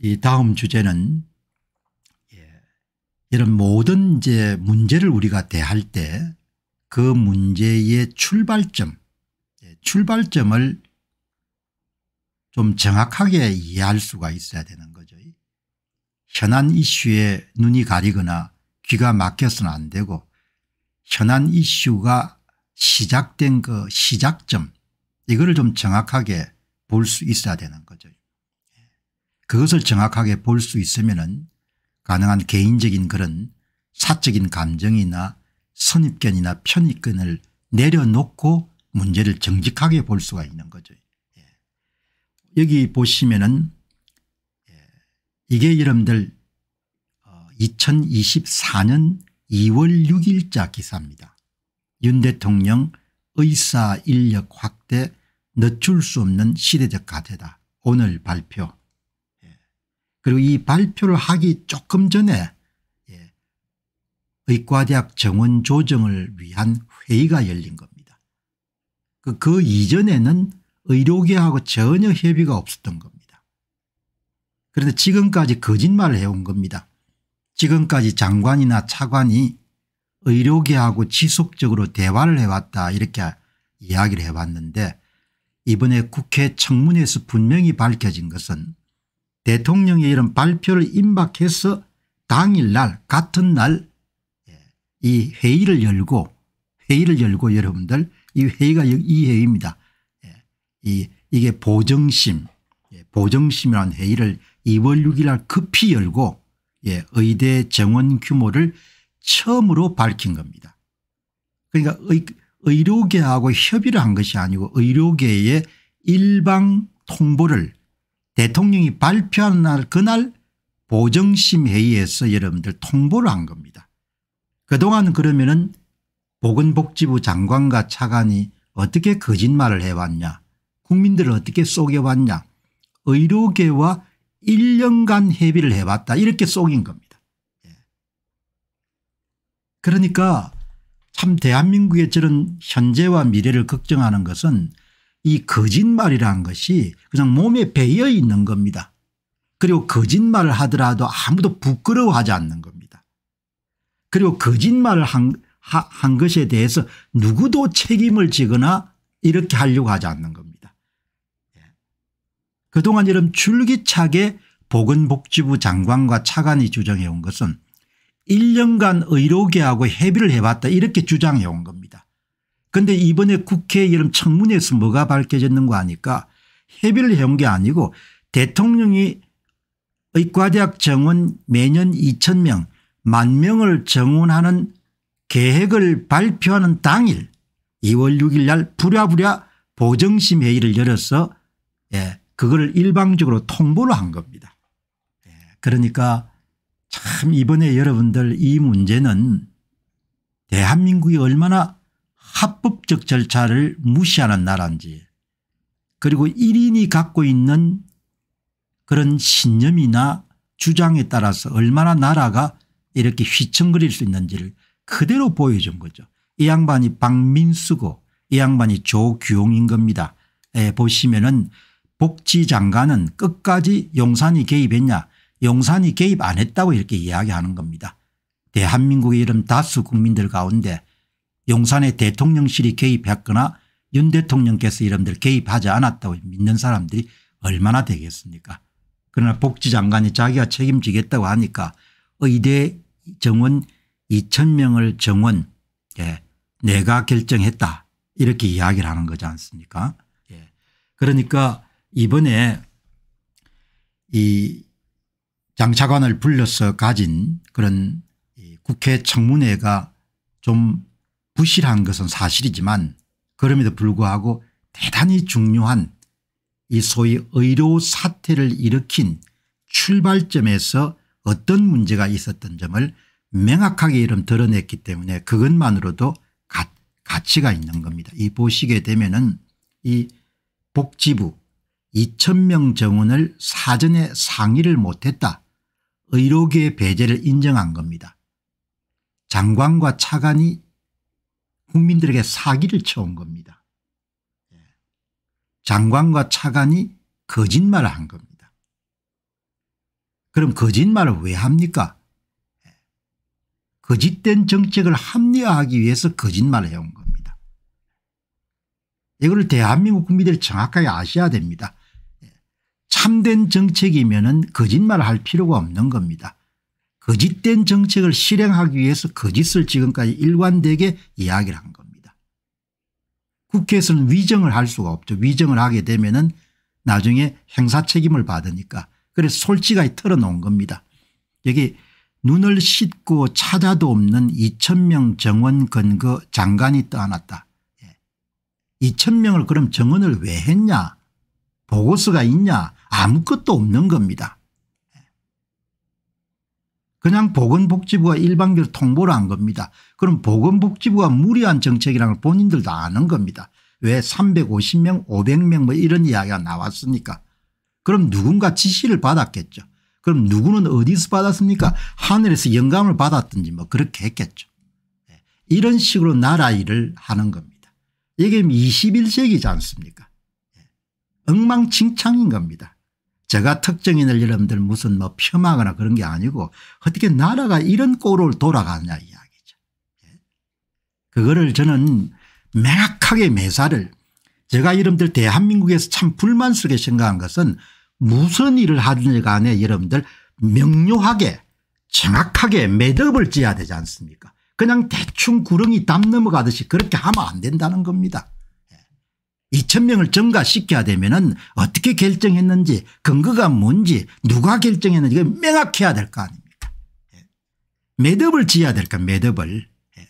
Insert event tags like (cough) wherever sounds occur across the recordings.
이 다음 주제는 예, 이런 모든 이제 문제를 우리가 대할 때 그 문제의 출발점 예, 출발점을 좀 정확하게 이해할 수가 있어야 되는 거죠. 현안 이슈에 눈이 가리거나 귀가 막혀서는 안 되고 현안 이슈가 시작된 그 시작점 이거를 좀 정확하게 볼 수 있어야 되는 거죠. 그것을 정확하게 볼 수 있으면 가능한 개인적인 그런 사적인 감정이나 선입견이나 편입견을 내려놓고 문제를 정직하게 볼 수가 있는 거죠. 예. 여기 보시면은 예. 이게 여러분들 2024년 2월 6일자 기사입니다. 윤 대통령 의사 인력 확대 늦출 수 없는 시대적 과제다. 오늘 발표 그리고 이 발표를 하기 조금 전에 예, 의과대학 정원 조정을 위한 회의가 열린 겁니다. 그, 그 이전에는 의료계하고 전혀 협의가 없었던 겁니다. 그런데 지금까지 거짓말을 해온 겁니다. 지금까지 장관이나 차관이 의료계하고 지속적으로 대화를 해왔다 이렇게 이야기를 해왔는데 이번에 국회 청문회에서 분명히 밝혀진 것은 대통령의 이런 발표를 임박해서 당일날 같은 날이 예, 회의를 열고 회의를 열고 여러분들 이 회의가 이 회의입니다. 예, 이, 이게 보정심 예, 보정심이라는 회의를 2월 6일 날 급히 열고 의대 정원 규모를 처음으로 밝힌 겁니다. 그러니까 의, 의료계하고 협의를 한 것이 아니고 의료계의 일방 통보를 대통령이 발표하는 날 그날 보정심회의에서 여러분들 통보를 한 겁니다. 그동안 그러면 은 보건복지부 장관과 차관이 어떻게 거짓말을 해왔냐 국민들을 어떻게 속여왔냐 의료계와 1년간 회비를 해왔다 이렇게 속인 겁니다. 예. 그러니까 참 대한민국의 저런 현재와 미래를 걱정하는 것은 이 거짓말이라는 것이 그냥 몸에 배어 있는 겁니다. 그리고 거짓말을 하더라도 아무도 부끄러워하지 않는 겁니다. 그리고 거짓말을 한, 한 것에 대해서 누구도 책임을 지거나 이렇게 하려고 하지 않는 겁니다. 예. 그동안 이런 줄기차게 보건복지부 장관과 차관이 주장해온 것은 1년간 의료계하고 협의를 해봤다 이렇게 주장해온 겁니다. 그런데 이번에 국회 이름 청문회에서 뭐가 밝혀졌는가 하니까 협의를 해온 게 아니고 대통령이 의과대학 정원 매년 2천 명 만 명을 정원하는 계획을 발표하는 당일 2월 6일 날 부랴부랴 보정심 회의를 열어서 예, 그걸 일방적으로 통보를 한 겁니다. 예, 그러니까 참 이번에 여러분들 이 문제는 대한민국이 얼마나 합법적 절차를 무시하는 나라인지 그리고 1인이 갖고 있는 그런 신념이나 주장에 따라서 얼마나 나라가 이렇게 휘청거릴 수 있는지를 그대로 보여준 거죠. 이 양반이 박민수고 이 양반이 조규용인 겁니다. 예, 보시면은 복지장관은 끝까지 용산이 개입했냐 용산이 개입 안 했다고 이렇게 이야기하는 겁니다. 대한민국의 이런 다수 국민들 가운데 용산의 대통령실이 개입했거나 윤 대통령께서 이름들 개입하지 않았다고 믿는 사람들이 얼마나 되겠습니까 그러나 복지장관이 자기가 책임지겠다고 하니까 의대 정원 2000명을 정원 예, 내가 결정했다 이렇게 이야기를 하는 거지 않습니까 예. 그러니까 이번에 이 장차관을 불러서 가진 그런 국회 청문회가 좀 부실한 것은 사실이지만 그럼에도 불구하고 대단히 중요한 이 소위 의료 사태를 일으킨 출발점에서 어떤 문제가 있었던 점을 명확하게 이름 드러냈기 때문에 그것만으로도 가, 가치가 있는 겁니다. 이 보시게 되면은 이 복지부 2천명 정원을 사전에 상의를 못했다. 의료계 배제를 인정한 겁니다. 장관과 차관이 국민들에게 사기를 쳐온 겁니다. 예. 장관과 차관이 거짓말을 한 겁니다. 그럼 거짓말을 왜 합니까? 예. 거짓된 정책을 합리화하기 위해서 거짓말을 해온 겁니다. 이걸 대한민국 국민들이 정확하게 아셔야 됩니다. 예. 참된 정책이면 거짓말을 할 필요가 없는 겁니다. 거짓된 정책을 실행하기 위해서 거짓을 지금까지 일관되게 이야기를 한 겁니다. 국회에서는 위정을 할 수가 없죠. 위정을 하게 되면 은 나중에 행사 책임을 받으니까 그래서 솔직하게 털어놓은 겁니다. 여기 눈을 씻고 찾아도 없는 2천명 정원 근거 장관이 떠안았다. 2천명을 예. 그럼 정원을 왜 했냐 보고서가 있냐 아무것도 없는 겁니다. 그냥 보건복지부가 일반기로 통보를 한 겁니다. 그럼 보건복지부가 무리한 정책이라는 걸 본인들 다 아는 겁니다. 왜 350명 500명 뭐 이런 이야기가 나왔습니까 그럼 누군가 지시를 받았겠죠. 그럼 누구는 어디서 받았습니까 하늘에서 영감을 받았든지 뭐 그렇게 했겠죠. 예, 이런 식으로 나라 일을 하는 겁니다. 이게 21세기지 않습니까 예, 엉망진창인 겁니다. 제가 특정인을 여러분들 무슨 뭐 폄하거나 그런 게 아니고 어떻게 나라가 이런 꼴을 돌아가느냐 이야기죠. 예? 그거를 저는 명확하게 매사를 제가 여러분들 대한민국에서 참 불만스럽게 생각한 것은 무슨 일을 하든지 간에 여러분들 명료하게 정확하게 매듭을 지어야 되지 않습니까 그냥 대충 구렁이 담 넘어가듯이 그렇게 하면 안 된다는 겁니다. 2천명을 증가시켜야 되면은 어떻게 결정했는지 근거가 뭔지 누가 결정했는지 명확히 해야 될 거 아닙니까. 예. 매듭을 지어야 될거 매듭을. 예.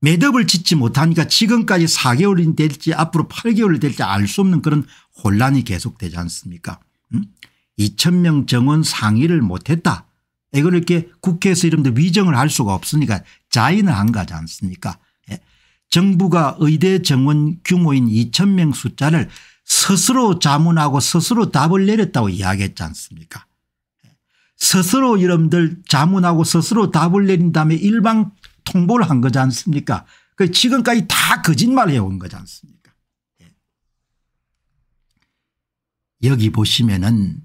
매듭을 짓지 못하니까 지금까지 4개월이 될지 앞으로 8개월이 될지 알 수 없는 그런 혼란이 계속되지 않습니까. 음? 2 0명 정원 상의를 못했다. 이걸 이렇게 국회에서 이름도 위정을 할 수가 없으니까 자인을 한 거지 않습니까. 정부가 의대 정원 규모인 2천명 숫자를 스스로 자문하고 스스로 답을 내렸다고 이야기했지 않습니까 스스로 여러분들 자문하고 스스로 답을 내린 다음에 일방 통보를 한 거지 않습니까 그 지금까지 다 거짓말 해온 거지 않습니까 예. 여기 보시면은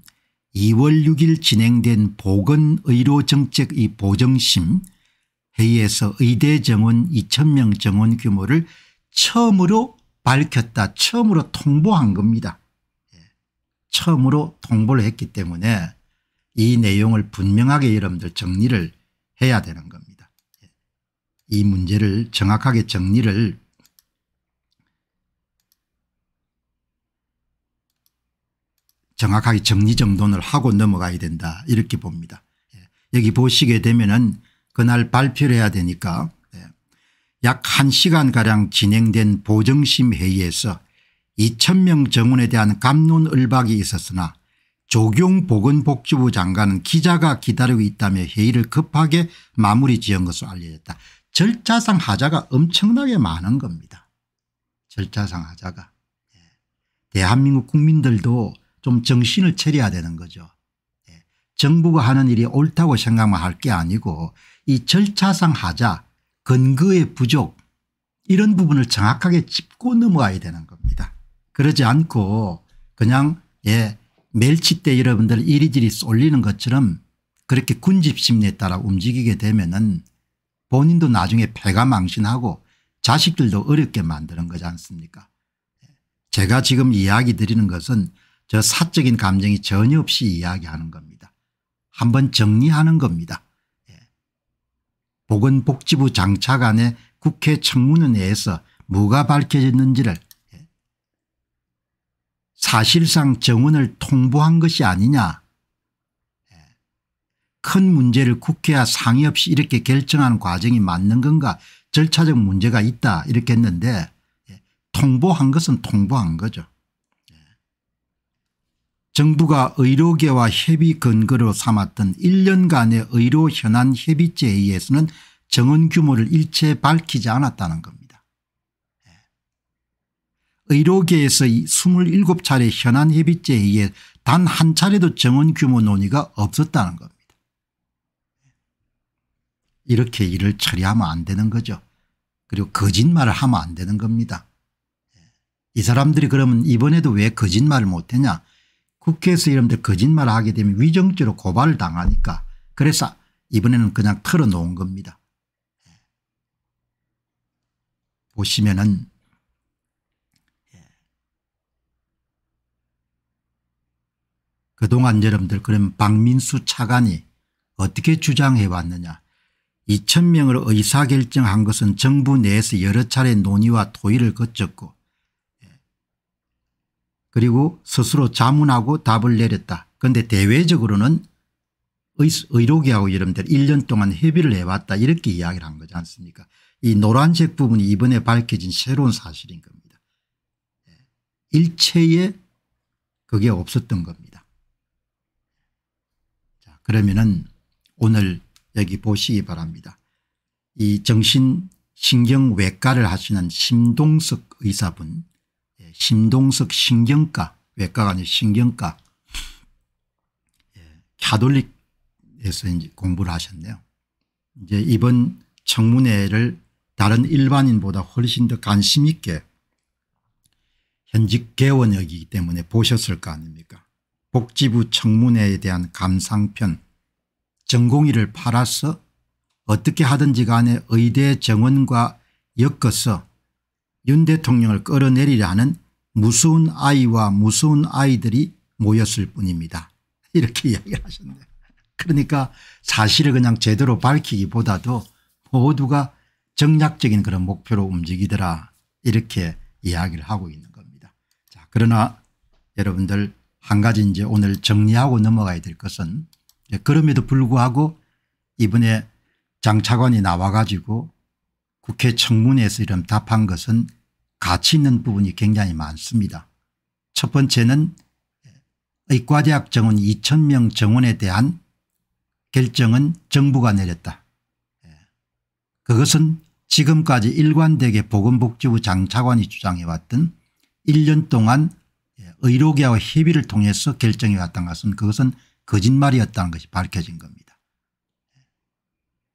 2월 6일 진행된 보건의료정책 이 보정심 회의에서 의대 정원 2000명 정원 규모를 처음으로 밝혔다 처음으로 통보한 겁니다. 예. 처음으로 통보를 했기 때문에 이 내용을 분명하게 여러분들 정리를 해야 되는 겁니다. 예. 이 문제를 정확하게 정리를 정확하게 정리정돈을 하고 넘어가야 된다 이렇게 봅니다. 예. 여기 보시게 되면 은 그날 발표를 해야 되니까 예. 약 1시간가량 진행된 보정심 회의에서 2천명 정원에 대한 감론을박이 있었으나 조경 보건복지부 장관은 기자가 기다리고 있다며 회의를 급하게 마무리 지은 것으로 알려졌다. 절차상 하자가 엄청나게 많은 겁니다. 절차상 하자가. 예. 대한민국 국민들도 좀 정신을 차려야 되는 거죠. 예. 정부가 하는 일이 옳다고 생각만 할 게 아니고 이 절차상 하자 근거의 부족 이런 부분을 정확하게 짚고 넘어가야 되는 겁니다. 그러지 않고 그냥 예 멸치때 여러분들 이리저리 쏠리는 것처럼 그렇게 군집심리에 따라 움직이게 되면은 본인도 나중에 배가 망신하고 자식들도 어렵게 만드는 거지 않습니까 제가 지금 이야기 드리는 것은 저 사적인 감정이 전혀 없이 이야기하는 겁니다. 한번 정리하는 겁니다. 보건복지부 장차관의 국회 청문회에서 뭐가 밝혀졌는지를 예, 사실상 정원을 통보한 것이 아니냐 예, 큰 문제를 국회와 상의 없이 이렇게 결정하는 과정이 맞는 건가 절차적 문제가 있다 이렇게 했는데 예, 통보한 것은 통보한 거죠. 정부가 의료계와 협의 근거로 삼았던 1년간의 의료 현안 협의제에 의해서는 정원 규모를 일체 밝히지 않았다는 겁니다. 예. 의료계에서 27차례 현안 협의제에 의해 단 한 차례도 정원 규모 논의가 없었다는 겁니다. 예. 이렇게 일을 처리하면 안 되는 거죠. 그리고 거짓말을 하면 안 되는 겁니다. 예. 이 사람들이 그러면 이번에도 왜 거짓말을 못했냐 국회에서 이런들 거짓말을 하게 되면 위정죄로 고발을 당하니까 그래서 이번에는 그냥 털어놓은 겁니다. 예. 보시면은 예. 그동안 여러분들 그럼 박민수 차관이 어떻게 주장해 왔느냐 2천명을 의사결정한 것은 정부 내에서 여러 차례 논의와 토의를 거쳤고 그리고 스스로 자문하고 답을 내렸다. 그런데 대외적으로는 의료계하고 여러분들 1년 동안 협의를 해왔다 이렇게 이야기를 한 거지 않습니까 이 노란색 부분이 이번에 밝혀진 새로운 사실인 겁니다. 예. 일체의 그게 없었던 겁니다. 자 그러면은 오늘 여기 보시기 바랍니다. 이 정신신경외과를 하시는 심동석 의사분 심동석 신경과 외과가 아니라 신경과 예, 카톨릭에서 이제 공부를 하셨네요. 이제 이번 청문회를 다른 일반인보다 훨씬 더 관심 있게 현직 개원역이기 때문에 보셨을 거 아닙니까 복지부 청문회에 대한 감상편 전공의를 팔아서 어떻게 하든지 간에 의대 정원과 엮어서 윤 대통령을 끌어내리라는 무서운 아이와 무서운 아이들이 모였을 뿐입니다. (laughs) 이렇게 이야기를 하셨네요. 그러니까 사실을 그냥 제대로 밝히기보다도 모두가 정략적인 그런 목표로 움직이더라 이렇게 이야기를 하고 있는 겁니다. 자 그러나 여러분들 한 가지 이제 오늘 정리하고 넘어가야 될 것은 그럼에도 불구하고 이번에 장차관이 나와 가지고 국회 청문회에서 이런 답한 것은 가치 있는 부분이 굉장히 많습니다. 첫 번째는 의과대학 정원 2,000명 정원에 대한 결정은 정부가 내렸다. 그것은 지금까지 일관되게 보건복지부 장차관이 주장해왔던 1년 동안 의료계와 협의를 통해서 결정해왔던 것은 그것은 거짓말이었다는 것이 밝혀진 겁니다.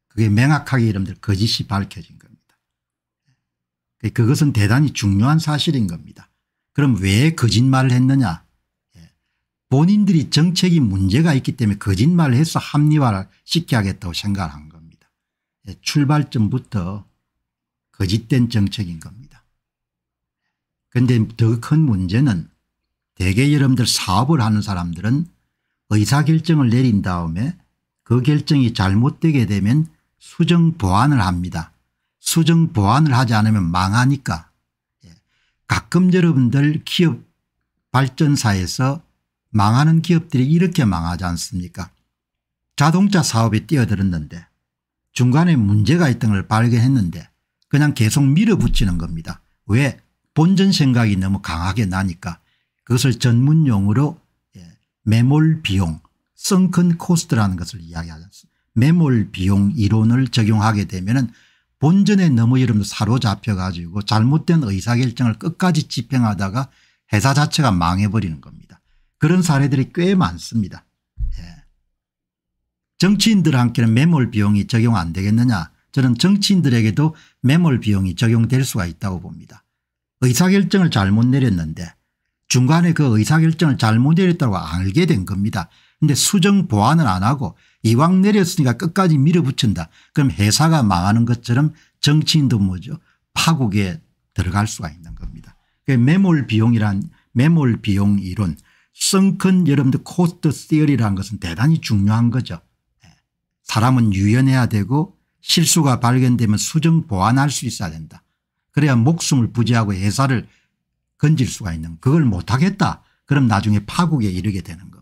그게 명확하게 이름들 거짓이 밝혀진 겁니다. 그것은 대단히 중요한 사실인 겁니다. 그럼 왜 거짓말을 했느냐 예. 본인들이 정책이 문제가 있기 때문에 거짓말을 해서 합리화를 시켜야겠다고 생각한 겁니다. 예, 출발점부터 거짓된 정책인 겁니다. 그런데 더 큰 문제는 대개 여러분들 사업을 하는 사람들은 의사결정을 내린 다음에 그 결정이 잘못되게 되면 수정 보완을 합니다. 수정 보완을 하지 않으면 망하니까 예. 가끔 여러분들 기업 발전사에서 망하는 기업들이 이렇게 망하지 않습니까 자동차 사업에 뛰어들었는데 중간에 문제가 있던 걸 발견했는데 그냥 계속 밀어붙이는 겁니다. 왜 본전 생각이 너무 강하게 나니까 그것을 전문 용어로 예, 매몰 비용 썬큰 코스트라는 것을 이야기하셨습니다 매몰 비용 이론을 적용하게 되면 은 본전에 너무 여러분 사로잡혀 가지고 잘못된 의사결정을 끝까지 집행하다가 회사 자체가 망해버리는 겁니다. 그런 사례들이 꽤 많습니다. 예. 정치인들한테는 매몰 비용이 적용 안 되겠느냐 저는 정치인들에게도 매몰 비용이 적용될 수가 있다고 봅니다. 의사결정을 잘못 내렸는데 중간에 그 의사결정을 잘못 내렸다고 알게 된 겁니다. 근데 수정 보완을 안 하고 이왕 내렸으니까 끝까지 밀어붙인다. 그럼 회사가 망하는 것처럼 정치인도 뭐죠 파국에 들어갈 수가 있는 겁니다. 매몰 비용이란 매몰 비용 이론 성큰 여러분들 코스트 시어리라는 것은 대단히 중요한 거죠. 예. 사람은 유연해야 되고 실수가 발견되면 수정 보완할 수 있어야 된다. 그래야 목숨을 부지하고 회사를 건질 수가 있는 그걸 못하겠다. 그럼 나중에 파국에 이르게 되는 거죠